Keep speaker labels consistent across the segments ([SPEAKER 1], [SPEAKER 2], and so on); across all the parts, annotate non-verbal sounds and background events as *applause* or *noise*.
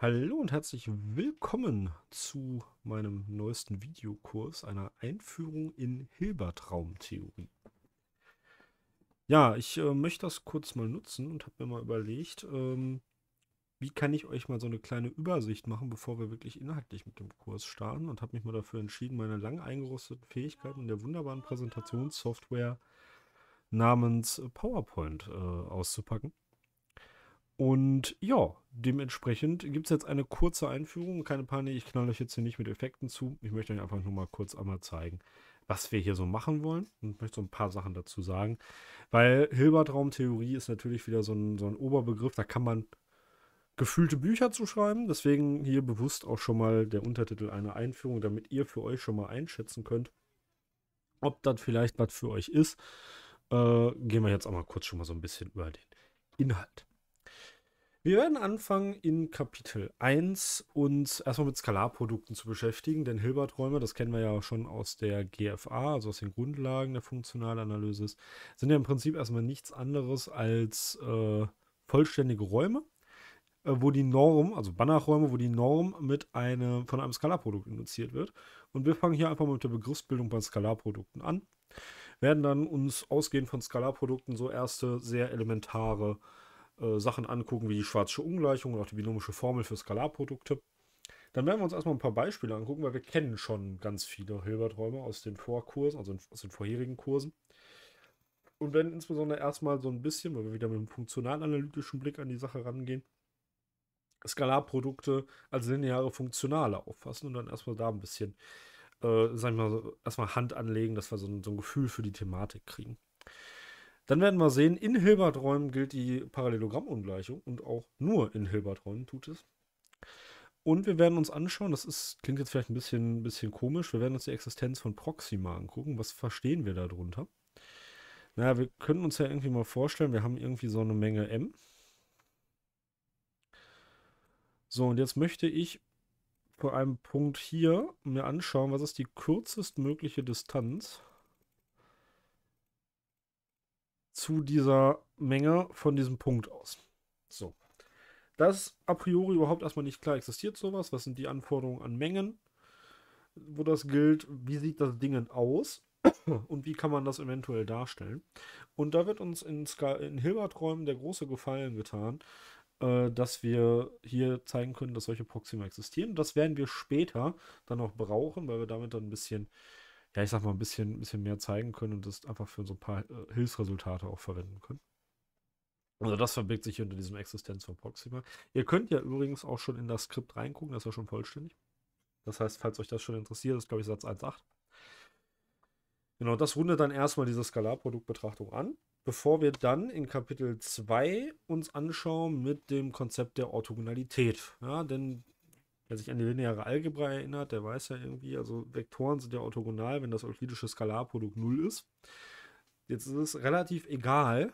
[SPEAKER 1] Hallo und herzlich willkommen zu meinem neuesten Videokurs, einer Einführung in Hilbertraumtheorie. Ja, ich äh, möchte das kurz mal nutzen und habe mir mal überlegt, ähm, wie kann ich euch mal so eine kleine Übersicht machen, bevor wir wirklich inhaltlich mit dem Kurs starten und habe mich mal dafür entschieden, meine lang eingerosteten Fähigkeiten der wunderbaren Präsentationssoftware namens äh, PowerPoint äh, auszupacken. Und ja, dementsprechend gibt es jetzt eine kurze Einführung. Keine Panik, ich knall euch jetzt hier nicht mit Effekten zu. Ich möchte euch einfach nur mal kurz einmal zeigen, was wir hier so machen wollen und möchte so ein paar Sachen dazu sagen. Weil Hilbertraumtheorie ist natürlich wieder so ein, so ein Oberbegriff, da kann man gefühlte Bücher zu schreiben. Deswegen hier bewusst auch schon mal der Untertitel eine Einführung, damit ihr für euch schon mal einschätzen könnt, ob das vielleicht was für euch ist. Äh, gehen wir jetzt auch mal kurz schon mal so ein bisschen über den Inhalt. Wir werden anfangen in Kapitel 1 uns erstmal mit Skalarprodukten zu beschäftigen, denn Hilbert-Räume, das kennen wir ja schon aus der GFA, also aus den Grundlagen der Funktionalanalysis, sind ja im Prinzip erstmal nichts anderes als äh, vollständige Räume, äh, wo die Norm, also Banachräume, wo die Norm mit eine, von einem Skalarprodukt induziert wird. Und wir fangen hier einfach mal mit der Begriffsbildung bei Skalarprodukten an, werden dann uns ausgehend von Skalarprodukten so erste sehr elementare äh, äh, Sachen angucken, wie die schwarze Ungleichung und auch die binomische Formel für Skalarprodukte. Dann werden wir uns erstmal ein paar Beispiele angucken, weil wir kennen schon ganz viele Hilberträume aus den Vorkursen, also aus den vorherigen Kursen. Und werden insbesondere erstmal so ein bisschen, weil wir wieder mit einem funktionalanalytischen Blick an die Sache rangehen, Skalarprodukte als lineare Funktionale auffassen und dann erstmal da ein bisschen, äh, sag ich mal, so, erstmal Hand anlegen, dass wir so ein, so ein Gefühl für die Thematik kriegen. Dann werden wir sehen, in Hilberträumen gilt die Parallelogrammungleichung und auch nur in Hilberträumen tut es. Und wir werden uns anschauen, das ist, klingt jetzt vielleicht ein bisschen, bisschen komisch, wir werden uns die Existenz von Proxima angucken. Was verstehen wir darunter? Naja, wir können uns ja irgendwie mal vorstellen, wir haben irgendwie so eine Menge M. So, und jetzt möchte ich vor einem Punkt hier mir anschauen, was ist die kürzestmögliche Distanz zu dieser Menge von diesem Punkt aus. So. Das a priori überhaupt erstmal nicht klar existiert, sowas. Was sind die Anforderungen an Mengen, wo das gilt? Wie sieht das Ding aus? *clears throat* Und wie kann man das eventuell darstellen? Und da wird uns in, Ska in Hilbert-Räumen der große Gefallen getan, äh, dass wir hier zeigen können, dass solche Proxima existieren. Das werden wir später dann noch brauchen, weil wir damit dann ein bisschen ja, ich sag mal, ein bisschen, ein bisschen mehr zeigen können und das einfach für so ein paar äh, Hilfsresultate auch verwenden können. Also das verbirgt sich hinter diesem Existenz von Proxima. Ihr könnt ja übrigens auch schon in das Skript reingucken, das ist ja schon vollständig. Das heißt, falls euch das schon interessiert, ist glaube ich Satz 1.8. Genau, das rundet dann erstmal diese Skalarproduktbetrachtung an, bevor wir dann in Kapitel 2 uns anschauen mit dem Konzept der Orthogonalität. Ja, denn Wer sich an die lineare Algebra erinnert, der weiß ja irgendwie, also Vektoren sind ja orthogonal, wenn das euklidische Skalarprodukt 0 ist. Jetzt ist es relativ egal,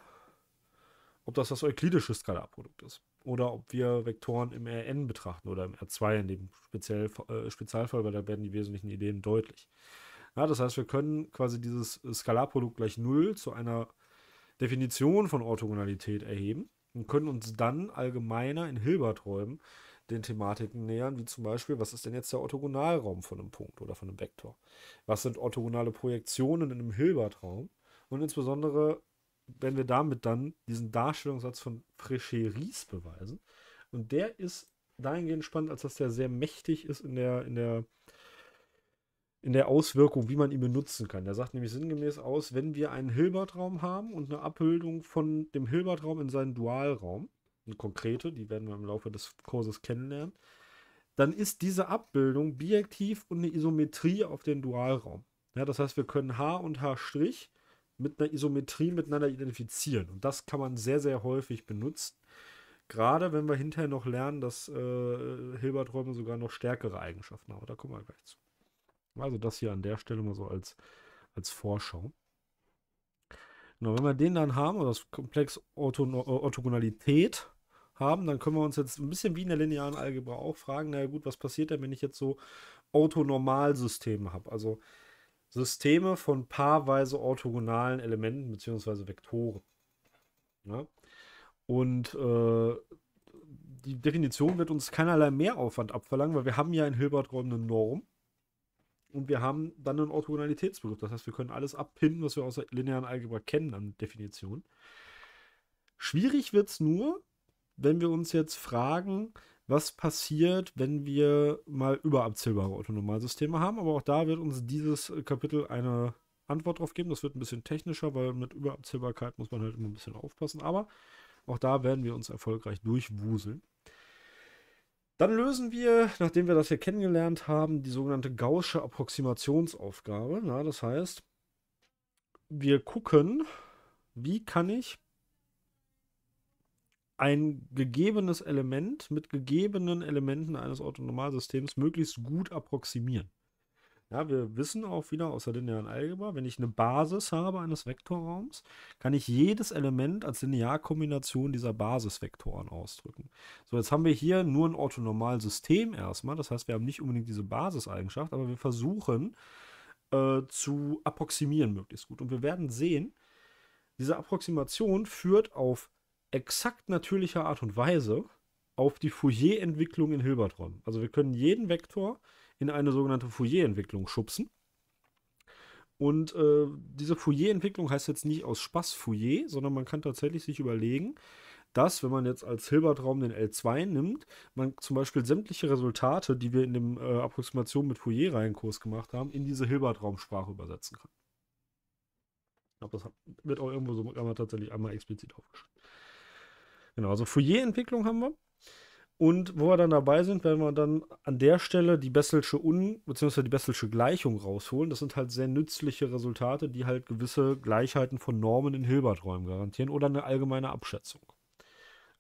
[SPEAKER 1] ob das das euklidische Skalarprodukt ist oder ob wir Vektoren im Rn betrachten oder im R2 in dem speziell, äh, Spezialfall, weil da werden die wesentlichen Ideen deutlich. Ja, das heißt, wir können quasi dieses Skalarprodukt gleich 0 zu einer Definition von Orthogonalität erheben und können uns dann allgemeiner in Hilbert-Räumen den Thematiken nähern, wie zum Beispiel, was ist denn jetzt der Orthogonalraum von einem Punkt oder von einem Vektor? Was sind orthogonale Projektionen in einem Hilbertraum? Und insbesondere, wenn wir damit dann diesen Darstellungssatz von Frécheries beweisen, und der ist dahingehend spannend, als dass der sehr mächtig ist in der, in der, in der Auswirkung, wie man ihn benutzen kann. Der sagt nämlich sinngemäß aus, wenn wir einen Hilbertraum haben und eine Abbildung von dem Hilbertraum in seinen Dualraum, eine konkrete, die werden wir im Laufe des Kurses kennenlernen, dann ist diese Abbildung bijektiv und eine Isometrie auf den Dualraum. Ja, das heißt, wir können H und H' mit einer Isometrie miteinander identifizieren. Und das kann man sehr, sehr häufig benutzen. Gerade wenn wir hinterher noch lernen, dass äh, Hilberträume sogar noch stärkere Eigenschaften haben. Da kommen wir gleich zu. Also das hier an der Stelle mal so als, als Vorschau. Genau, wenn wir den dann haben, oder also das Komplex Orthogonalität, haben, dann können wir uns jetzt ein bisschen wie in der linearen Algebra auch fragen, naja gut, was passiert denn, wenn ich jetzt so Autonormalsysteme habe? Also Systeme von paarweise orthogonalen Elementen bzw. Vektoren. Ja? Und äh, die Definition wird uns keinerlei Mehraufwand abverlangen, weil wir haben ja in Hilbert-Räumen eine Norm und wir haben dann einen Orthogonalitätsbegriff. Das heißt, wir können alles abpinnen, was wir aus der linearen Algebra kennen an Definition. Schwierig wird es nur, wenn wir uns jetzt fragen, was passiert, wenn wir mal überabzählbare Autonomalsysteme haben. Aber auch da wird uns dieses Kapitel eine Antwort drauf geben. Das wird ein bisschen technischer, weil mit Überabzählbarkeit muss man halt immer ein bisschen aufpassen. Aber auch da werden wir uns erfolgreich durchwuseln. Dann lösen wir, nachdem wir das hier kennengelernt haben, die sogenannte Gaußsche Approximationsaufgabe. Na, das heißt, wir gucken, wie kann ich ein gegebenes Element mit gegebenen Elementen eines Orthonormalsystems möglichst gut approximieren. Ja, wir wissen auch wieder aus der linearen Algebra, wenn ich eine Basis habe eines Vektorraums, kann ich jedes Element als Linearkombination dieser Basisvektoren ausdrücken. So, jetzt haben wir hier nur ein Orthonormalsystem erstmal. Das heißt, wir haben nicht unbedingt diese Basiseigenschaft, aber wir versuchen äh, zu approximieren möglichst gut. Und wir werden sehen, diese Approximation führt auf exakt natürlicher Art und Weise auf die Fourier-Entwicklung in Hilberträumen. Also wir können jeden Vektor in eine sogenannte Fourier-Entwicklung schubsen. Und äh, diese Fourier-Entwicklung heißt jetzt nicht aus Spaß Fourier, sondern man kann tatsächlich sich überlegen, dass, wenn man jetzt als Hilbertraum den L2 nimmt, man zum Beispiel sämtliche Resultate, die wir in dem äh, Approximation mit Fourier-Reihenkurs gemacht haben, in diese Hilbertraumsprache übersetzen kann. Ich glaube, das wird auch irgendwo so tatsächlich einmal explizit aufgeschrieben. Genau, also Fourier-Entwicklung haben wir. Und wo wir dann dabei sind, werden wir dann an der Stelle die Besselsche Un- bzw. die Besselsche Gleichung rausholen. Das sind halt sehr nützliche Resultate, die halt gewisse Gleichheiten von Normen in Hilberträumen garantieren oder eine allgemeine Abschätzung.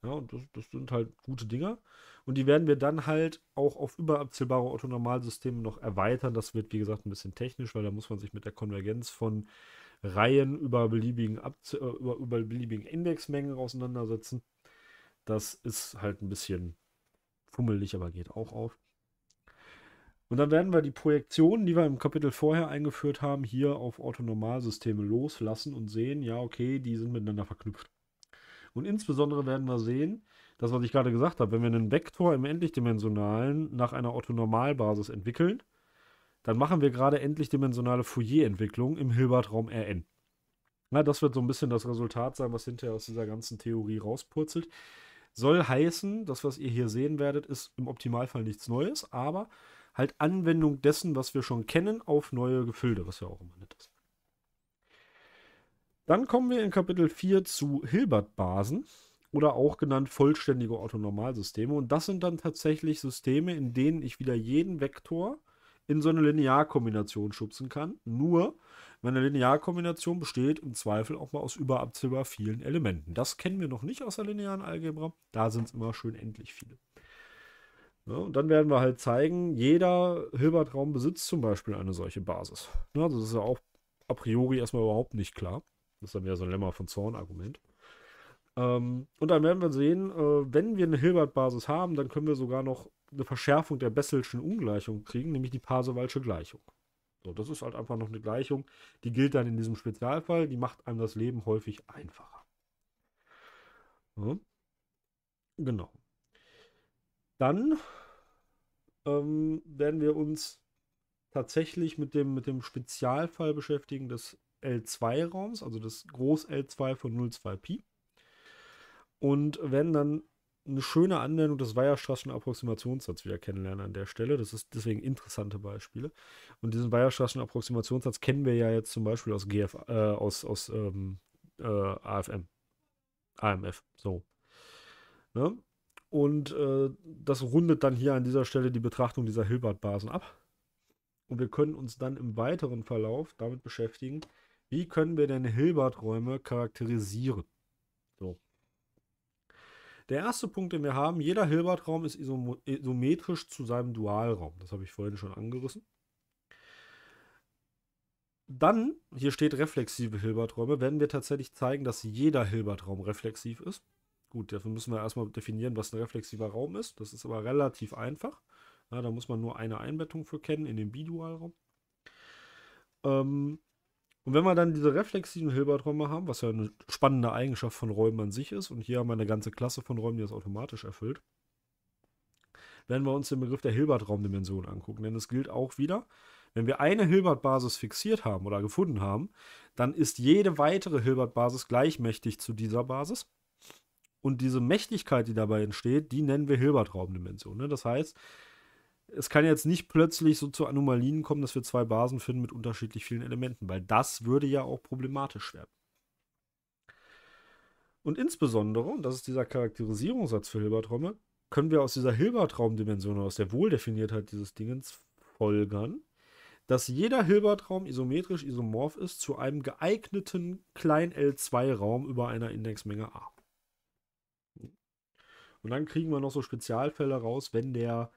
[SPEAKER 1] Ja, und das, das sind halt gute Dinger. Und die werden wir dann halt auch auf überabzählbare Orthonormalsysteme noch erweitern. Das wird, wie gesagt, ein bisschen technisch, weil da muss man sich mit der Konvergenz von Reihen über beliebigen, Abze äh, über, über beliebigen Indexmengen auseinandersetzen. Das ist halt ein bisschen fummelig, aber geht auch auf. Und dann werden wir die Projektionen, die wir im Kapitel vorher eingeführt haben, hier auf Orthonormalsysteme loslassen und sehen, ja, okay, die sind miteinander verknüpft. Und insbesondere werden wir sehen, das, was ich gerade gesagt habe, wenn wir einen Vektor im endlichdimensionalen nach einer Orthonormalbasis entwickeln, dann machen wir gerade endlichdimensionale Fourier-Entwicklung im Hilbert-Raum Rn. Na, das wird so ein bisschen das Resultat sein, was hinterher aus dieser ganzen Theorie rauspurzelt. Soll heißen, das, was ihr hier sehen werdet, ist im Optimalfall nichts Neues, aber halt Anwendung dessen, was wir schon kennen, auf neue Gefilde, was ja auch immer nett ist. Dann kommen wir in Kapitel 4 zu Hilbert-Basen oder auch genannt vollständige Orthonormalsysteme. Und das sind dann tatsächlich Systeme, in denen ich wieder jeden Vektor in so eine Linearkombination schubsen kann. Nur, wenn eine Linearkombination besteht, im Zweifel auch mal aus überabzählbar vielen Elementen. Das kennen wir noch nicht aus der linearen Algebra. Da sind es immer schön endlich viele. Ja, ne, und dann werden wir halt zeigen, jeder Hilbertraum besitzt zum Beispiel eine solche Basis. Ja, ne, also das ist ja auch a priori erstmal überhaupt nicht klar. Das ist dann wieder so ein Lemma von Zorn-Argument. Ähm, und dann werden wir sehen, äh, wenn wir eine Hilbert-Basis haben, dann können wir sogar noch eine Verschärfung der Besselschen Ungleichung kriegen, nämlich die Pasewalsche Gleichung. So, das ist halt einfach noch eine Gleichung, die gilt dann in diesem Spezialfall, die macht einem das Leben häufig einfacher. Ja. Genau. Dann ähm, werden wir uns tatsächlich mit dem, mit dem Spezialfall beschäftigen des L2-Raums, also des Groß-L2 von 02 Pi und wenn dann eine schöne Anwendung des Weierstraßschen approximationssatzes wieder kennenlernen an der Stelle. Das ist deswegen interessante Beispiele. Und diesen Weierstraßschen Approximationssatz kennen wir ja jetzt zum Beispiel aus GF, äh, aus, aus ähm, äh, AFM. AMF, so. Ne? Und äh, das rundet dann hier an dieser Stelle die Betrachtung dieser Hilbert-Basen ab. Und wir können uns dann im weiteren Verlauf damit beschäftigen, wie können wir denn Hilbert-Räume charakterisieren. So. Der erste Punkt, den wir haben, jeder Hilbert-Raum ist isometrisch zu seinem Dualraum. Das habe ich vorhin schon angerissen. Dann, hier steht reflexive Hilberträume, werden wir tatsächlich zeigen, dass jeder Hilbertraum reflexiv ist. Gut, dafür müssen wir erstmal definieren, was ein reflexiver Raum ist. Das ist aber relativ einfach. Ja, da muss man nur eine Einbettung für kennen in den Bidualraum. Ähm, und wenn wir dann diese reflexiven Hilbert-Räume haben, was ja eine spannende Eigenschaft von Räumen an sich ist, und hier haben wir eine ganze Klasse von Räumen, die das automatisch erfüllt, werden wir uns den Begriff der Hilbert-Raumdimension angucken. Denn es gilt auch wieder, wenn wir eine Hilbert-Basis fixiert haben oder gefunden haben, dann ist jede weitere Hilbert-Basis gleichmächtig zu dieser Basis. Und diese Mächtigkeit, die dabei entsteht, die nennen wir Hilbert-Raumdimension. Ne? Das heißt, es kann jetzt nicht plötzlich so zu Anomalien kommen, dass wir zwei Basen finden mit unterschiedlich vielen Elementen, weil das würde ja auch problematisch werden. Und insbesondere, und das ist dieser Charakterisierungssatz für Hilberträume, können wir aus dieser Hilbertraumdimension, aus der Wohldefiniertheit dieses Dingens folgern, dass jeder Hilbertraum isometrisch isomorph ist zu einem geeigneten Klein-L2-Raum über einer Indexmenge A. Und dann kriegen wir noch so Spezialfälle raus, wenn der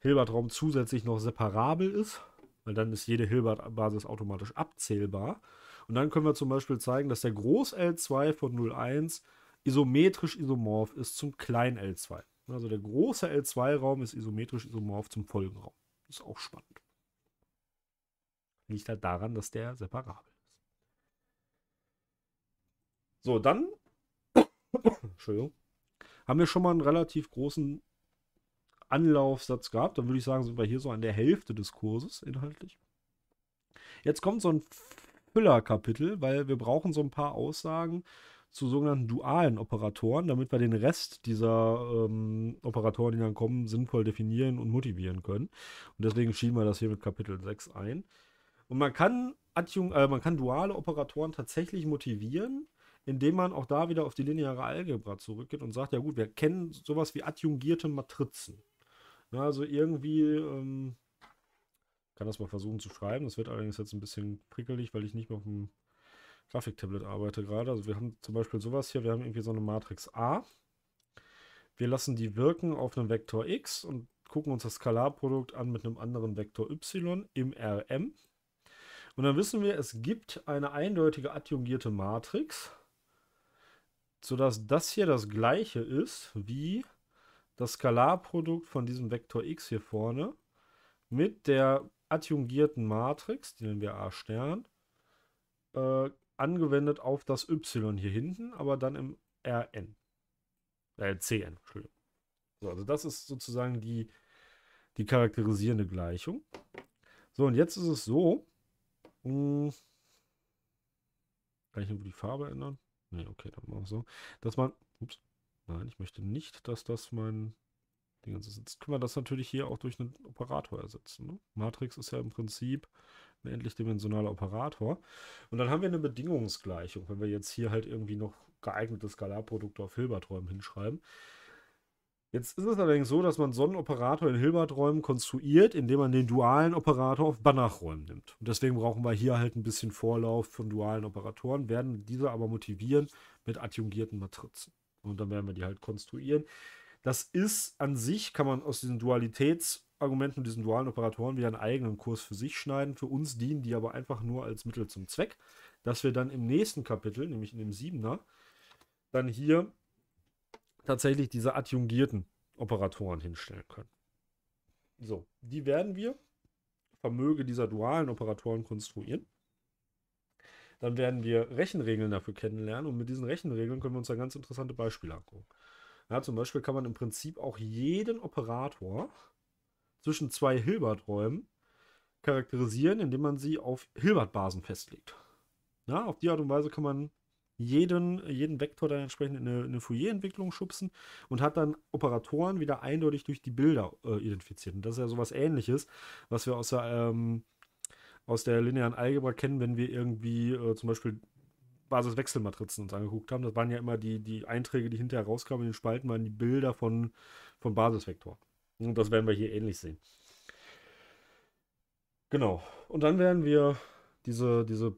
[SPEAKER 1] Hilbert-Raum zusätzlich noch separabel ist, weil dann ist jede Hilbert-Basis automatisch abzählbar. Und dann können wir zum Beispiel zeigen, dass der Groß L2 von 01 isometrisch isomorph ist zum Klein L2. Also der große L2-Raum ist isometrisch isomorph zum Folgenraum. Ist auch spannend. Liegt halt daran, dass der separabel ist. So, dann *coughs* Entschuldigung, haben wir schon mal einen relativ großen Anlaufsatz gehabt. Dann würde ich sagen, sind wir hier so an der Hälfte des Kurses inhaltlich. Jetzt kommt so ein Füllerkapitel, weil wir brauchen so ein paar Aussagen zu sogenannten dualen Operatoren, damit wir den Rest dieser ähm, Operatoren, die dann kommen, sinnvoll definieren und motivieren können. Und deswegen schieben wir das hier mit Kapitel 6 ein. Und man kann, äh, man kann duale Operatoren tatsächlich motivieren, indem man auch da wieder auf die lineare Algebra zurückgeht und sagt, ja gut, wir kennen sowas wie adjungierte Matrizen. Na, also irgendwie ähm, kann das mal versuchen zu schreiben. Das wird allerdings jetzt ein bisschen prickelig, weil ich nicht mehr auf dem Grafiktablet arbeite gerade. Also wir haben zum Beispiel sowas hier, wir haben irgendwie so eine Matrix A. Wir lassen die wirken auf einem Vektor X und gucken uns das Skalarprodukt an mit einem anderen Vektor Y im RM. Und dann wissen wir, es gibt eine eindeutige adjungierte Matrix, sodass das hier das gleiche ist wie das Skalarprodukt von diesem Vektor x hier vorne mit der adjungierten Matrix, die nennen wir A Stern, äh, angewendet auf das y hier hinten, aber dann im Rn. Äh, Cn, Entschuldigung. So, also das ist sozusagen die, die charakterisierende Gleichung. So, und jetzt ist es so. Mh, hm, kann ich nur die Farbe ändern? Ne, okay, dann machen wir so. Dass man Nein, ich möchte nicht, dass das mein Ding ist. Jetzt können wir das natürlich hier auch durch einen Operator ersetzen. Ne? Matrix ist ja im Prinzip ein endlich dimensionaler Operator. Und dann haben wir eine Bedingungsgleichung, wenn wir jetzt hier halt irgendwie noch geeignete Skalarprodukte auf Hilberträumen hinschreiben. Jetzt ist es allerdings so, dass man so einen Operator in Hilberträumen konstruiert, indem man den dualen Operator auf Banachräumen nimmt. Und deswegen brauchen wir hier halt ein bisschen Vorlauf von dualen Operatoren, werden diese aber motivieren mit adjungierten Matrizen. Und dann werden wir die halt konstruieren. Das ist an sich, kann man aus diesen Dualitätsargumenten, diesen dualen Operatoren wieder einen eigenen Kurs für sich schneiden. Für uns dienen die aber einfach nur als Mittel zum Zweck, dass wir dann im nächsten Kapitel, nämlich in dem Siebener, dann hier tatsächlich diese adjungierten Operatoren hinstellen können. So, die werden wir vermöge dieser dualen Operatoren konstruieren. Dann werden wir Rechenregeln dafür kennenlernen und mit diesen Rechenregeln können wir uns da ganz interessante Beispiele angucken. Ja, zum Beispiel kann man im Prinzip auch jeden Operator zwischen zwei Hilbert-Räumen charakterisieren, indem man sie auf Hilbert-Basen festlegt. Ja, auf die Art und Weise kann man jeden, jeden Vektor dann entsprechend in eine, eine Fourier-Entwicklung schubsen und hat dann Operatoren wieder eindeutig durch die Bilder äh, identifiziert. Und das ist ja sowas ähnliches, was wir aus der ähm, aus der linearen Algebra kennen, wenn wir irgendwie äh, zum Beispiel Basiswechselmatrizen uns angeguckt haben. Das waren ja immer die, die Einträge, die hinterher rauskamen in den Spalten, waren die Bilder von, von Basisvektoren. Und das werden wir hier ähnlich sehen. Genau. Und dann werden wir diese, diese,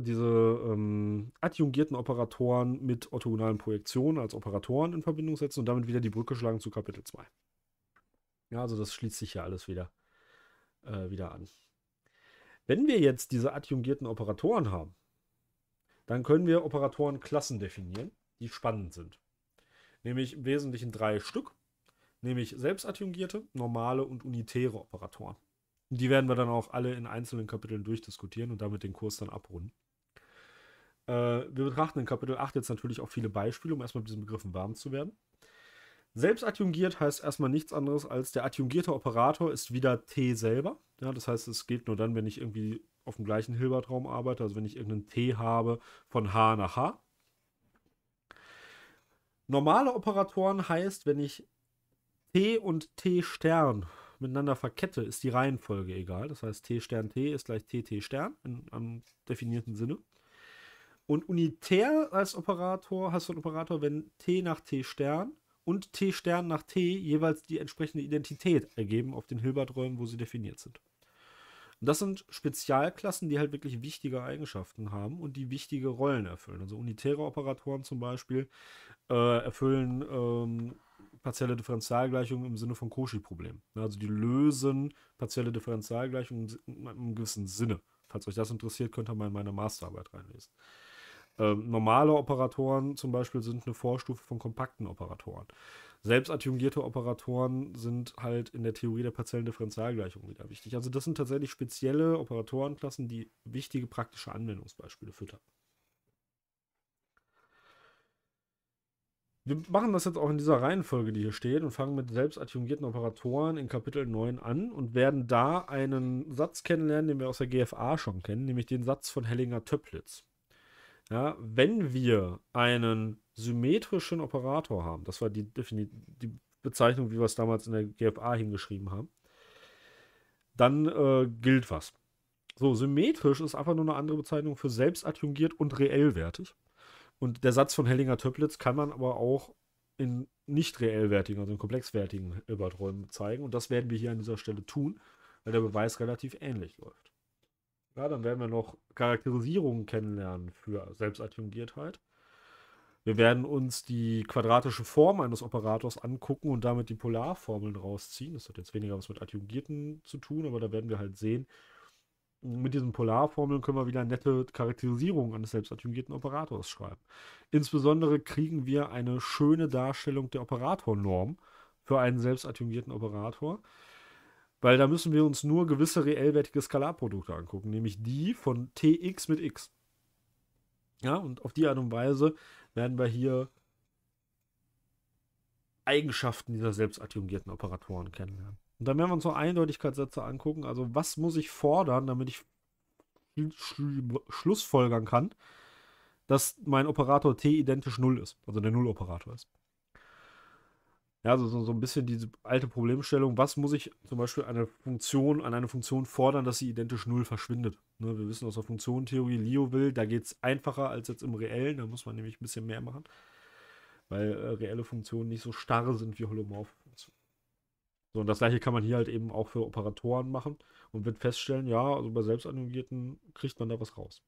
[SPEAKER 1] diese ähm, adjungierten Operatoren mit orthogonalen Projektionen als Operatoren in Verbindung setzen und damit wieder die Brücke schlagen zu Kapitel 2. Ja, also das schließt sich ja alles wieder, äh, wieder an. Wenn wir jetzt diese adjungierten Operatoren haben, dann können wir Operatorenklassen definieren, die spannend sind. Nämlich im Wesentlichen drei Stück, nämlich selbstadjungierte, normale und unitäre Operatoren. Und die werden wir dann auch alle in einzelnen Kapiteln durchdiskutieren und damit den Kurs dann abrunden. Äh, wir betrachten in Kapitel 8 jetzt natürlich auch viele Beispiele, um erstmal mit diesen Begriffen warm zu werden. Selbst adjungiert heißt erstmal nichts anderes als der adjungierte Operator ist wieder T selber. Ja, das heißt, es geht nur dann, wenn ich irgendwie auf dem gleichen Hilbertraum arbeite, also wenn ich irgendeinen T habe von H nach H. Normale Operatoren heißt, wenn ich T und T Stern miteinander verkette, ist die Reihenfolge egal. Das heißt, T Stern T ist gleich T T Stern in einem definierten Sinne. Und unitär als Operator hast du einen Operator, wenn T nach T Stern und T-Stern nach T jeweils die entsprechende Identität ergeben auf den Hilbert-Räumen, wo sie definiert sind. Und das sind Spezialklassen, die halt wirklich wichtige Eigenschaften haben und die wichtige Rollen erfüllen. Also unitäre Operatoren zum Beispiel äh, erfüllen ähm, partielle Differentialgleichungen im Sinne von Cauchy-Problemen. Also die lösen partielle Differentialgleichungen im gewissen Sinne. Falls euch das interessiert, könnt ihr mal in meine Masterarbeit reinlesen. Ähm, normale Operatoren zum Beispiel sind eine Vorstufe von kompakten Operatoren. Selbst adjungierte Operatoren sind halt in der Theorie der partiellen Differentialgleichung wieder wichtig. Also das sind tatsächlich spezielle Operatorenklassen, die wichtige praktische Anwendungsbeispiele füttern. Wir machen das jetzt auch in dieser Reihenfolge, die hier steht, und fangen mit selbstadjungierten Operatoren in Kapitel 9 an und werden da einen Satz kennenlernen, den wir aus der GFA schon kennen, nämlich den Satz von Hellinger-Töplitz. Ja, wenn wir einen symmetrischen Operator haben, das war die, die Bezeichnung, wie wir es damals in der GFA hingeschrieben haben, dann äh, gilt was. So, symmetrisch ist einfach nur eine andere Bezeichnung für selbstadjungiert und reellwertig. Und der Satz von Hellinger-Töplitz kann man aber auch in nicht reellwertigen, also in komplexwertigen Überträumen zeigen. Und das werden wir hier an dieser Stelle tun, weil der Beweis relativ ähnlich läuft. Ja, dann werden wir noch Charakterisierungen kennenlernen für Selbstadjungiertheit. Wir werden uns die quadratische Form eines Operators angucken und damit die Polarformeln rausziehen. Das hat jetzt weniger was mit Adjungierten zu tun, aber da werden wir halt sehen, mit diesen Polarformeln können wir wieder nette Charakterisierungen eines selbstadjungierten Operators schreiben. Insbesondere kriegen wir eine schöne Darstellung der Operatornorm für einen selbstadjungierten Operator. Weil da müssen wir uns nur gewisse reellwertige Skalarprodukte angucken, nämlich die von Tx mit x. Ja, und auf die Art und Weise werden wir hier Eigenschaften dieser selbstadjungierten Operatoren kennenlernen. Und dann werden wir uns noch Eindeutigkeitssätze angucken. Also, was muss ich fordern, damit ich schl schlussfolgern kann, dass mein Operator t identisch 0 ist, also der Null-Operator ist. Ja, so, so ein bisschen diese alte Problemstellung, was muss ich zum Beispiel eine Funktion, an eine Funktion fordern, dass sie identisch 0 verschwindet. Ne, wir wissen aus der Funktionentheorie, Leo will, da geht es einfacher als jetzt im Reellen, da muss man nämlich ein bisschen mehr machen, weil äh, reelle Funktionen nicht so starr sind wie holomorphe Funktionen. So, und das gleiche kann man hier halt eben auch für Operatoren machen und wird feststellen, ja, also bei selbstannulierten kriegt man da was raus.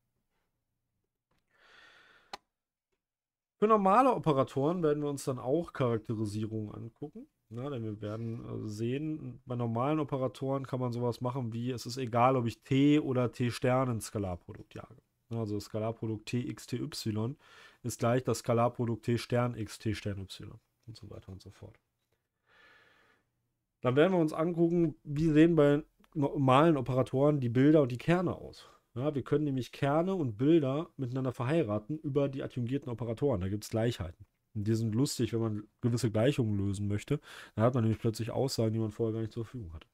[SPEAKER 1] Für normale Operatoren werden wir uns dann auch Charakterisierungen angucken. Na, ne? denn wir werden äh, sehen, bei normalen Operatoren kann man sowas machen wie, es ist egal, ob ich T oder t Stern ins Skalarprodukt jage. Ne? Also das Skalarprodukt T x T y ist gleich das Skalarprodukt T Stern x T Stern y und so weiter und so fort. Dann werden wir uns angucken, wie sehen bei normalen Operatoren die Bilder und die Kerne aus. Ja, wir können nämlich Kerne und Bilder miteinander verheiraten über die adjungierten Operatoren. Da gibt es Gleichheiten. Und die sind lustig, wenn man gewisse Gleichungen lösen möchte. Da hat man nämlich plötzlich Aussagen, die man vorher gar nicht zur Verfügung hatte.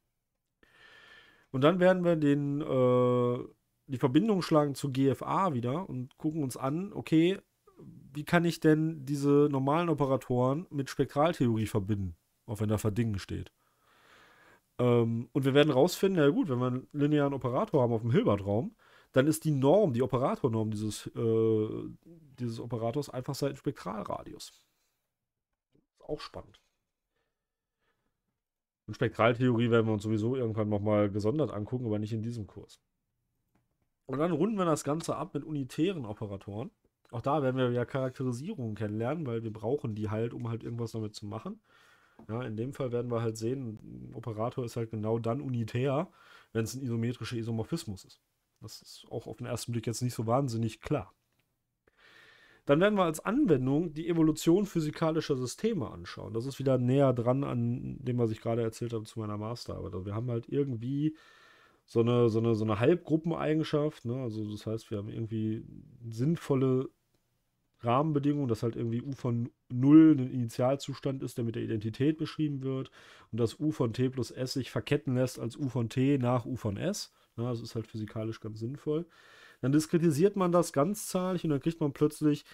[SPEAKER 1] Und dann werden wir den, äh, die Verbindung schlagen zu GFA wieder und gucken uns an, okay, wie kann ich denn diese normalen Operatoren mit Spektraltheorie verbinden, auch wenn da Verdingen steht. Ähm, und wir werden rausfinden, ja gut, wenn wir einen linearen Operator haben auf dem Hilbertraum, dann ist die Norm, die Operatornorm dieses, äh, dieses Operators einfach sein Spektralradius. Ist auch spannend. Und Spektraltheorie werden wir uns sowieso irgendwann nochmal gesondert angucken, aber nicht in diesem Kurs. Und dann runden wir das Ganze ab mit unitären Operatoren. Auch da werden wir ja Charakterisierungen kennenlernen, weil wir brauchen die halt, um halt irgendwas damit zu machen. Ja, in dem Fall werden wir halt sehen, ein Operator ist halt genau dann unitär, wenn es ein isometrischer Isomorphismus ist. Das ist auch auf den ersten Blick jetzt nicht so wahnsinnig klar. Dann werden wir als Anwendung die Evolution physikalischer Systeme anschauen. Das ist wieder näher dran an dem, was ich gerade erzählt habe zu meiner Masterarbeit. Also wir haben halt irgendwie so eine, so eine, so eine Halbgruppeneigenschaft. Ne? Also das heißt, wir haben irgendwie sinnvolle Rahmenbedingungen, dass halt irgendwie U von 0 ein Initialzustand ist, der mit der Identität beschrieben wird und dass U von T plus S sich verketten lässt als U von T nach U von S. Ja, das ist halt physikalisch ganz sinnvoll. Dann diskretisiert man das ganzzahlig und dann kriegt man plötzlich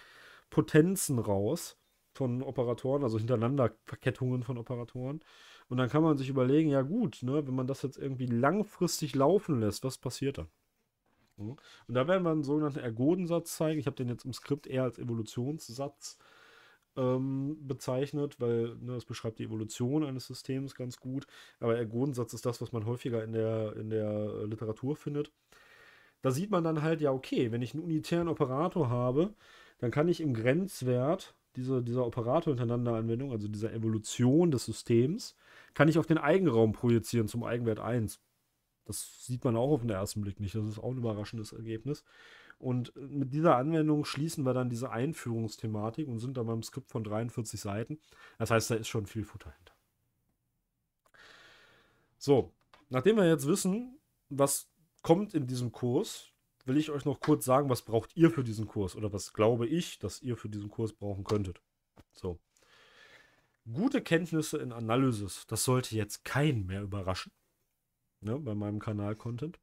[SPEAKER 1] Potenzen raus von Operatoren, also hintereinander Verkettungen von Operatoren. Und dann kann man sich überlegen, ja gut, ne, wenn man das jetzt irgendwie langfristig laufen lässt, was passiert dann? Mhm. Und da werden wir einen sogenannten Ergodensatz zeigen. Ich habe den jetzt im Skript eher als Evolutionssatz ähm, bezeichnet, weil ne, das beschreibt die Evolution eines Systems ganz gut. Aber Ergodensatz ist das, was man häufiger in der, in der Literatur findet. Da sieht man dann halt, ja, okay, wenn ich einen unitären Operator habe, dann kann ich im Grenzwert diese, dieser Operator hintereinander Anwendung, also dieser Evolution des Systems, kann ich auf den Eigenraum projizieren zum Eigenwert 1. Das sieht man auch auf den ersten Blick nicht. Das ist auch ein überraschendes Ergebnis. Und äh, mit dieser Anwendung schließen wir dann diese Einführungsthematik und sind dann beim Skript von 43 Seiten. Das heißt, da ist schon viel Futter hinter. So, nachdem wir jetzt wissen, was kommt in diesem Kurs, will ich euch noch kurz sagen, was braucht ihr für diesen Kurs oder was glaube ich, dass ihr für diesen Kurs brauchen könntet. So. Gute Kenntnisse in Analysis, das sollte jetzt keinen mehr überraschen ne, bei meinem Kanal-Content.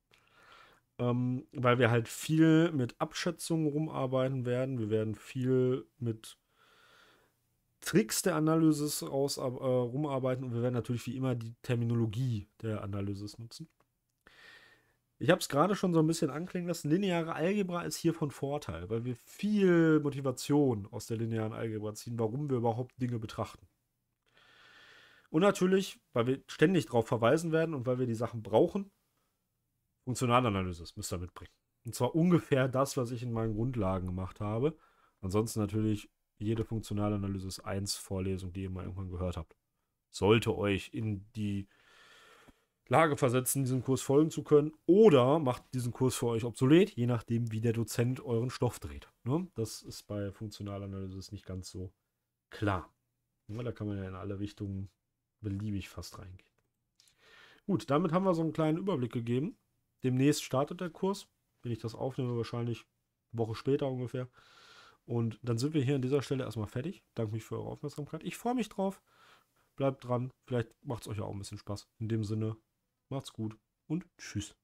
[SPEAKER 1] Ähm, weil wir halt viel mit Abschätzungen rumarbeiten werden. Wir werden viel mit Tricks der Analysis raus, äh, rumarbeiten und wir werden natürlich wie immer die Terminologie der Analysis nutzen. Ich habe es gerade schon so ein bisschen anklingen lassen. Lineare Algebra ist hier von Vorteil, weil wir viel Motivation aus der linearen Algebra ziehen, warum wir überhaupt Dinge betrachten. Und natürlich, weil wir ständig darauf verweisen werden und weil wir die Sachen brauchen, Funktionalanalysis müsst ihr mitbringen. Und zwar ungefähr das, was ich in meinen Grundlagen gemacht habe. Ansonsten natürlich jede Funktionalanalysis 1 Vorlesung, die ihr mal irgendwann gehört habt. Sollte euch in die Lage versetzen, diesem Kurs folgen zu können. Oder macht diesen Kurs für euch obsolet, je nachdem, wie der Dozent euren Stoff dreht. Ne? Das ist bei Funktionalanalysis nicht ganz so klar. Da kann man ja in alle Richtungen beliebig fast reingeht. Gut, damit haben wir so einen kleinen Überblick gegeben. Demnächst startet der Kurs, wenn ich das aufnehme, wahrscheinlich eine Woche später ungefähr. Und dann sind wir hier an dieser Stelle erstmal fertig. Danke mich für eure Aufmerksamkeit. Ich freue mich drauf. Bleibt dran. Vielleicht macht es euch auch ein bisschen Spaß. In dem Sinne, macht's gut und tschüss.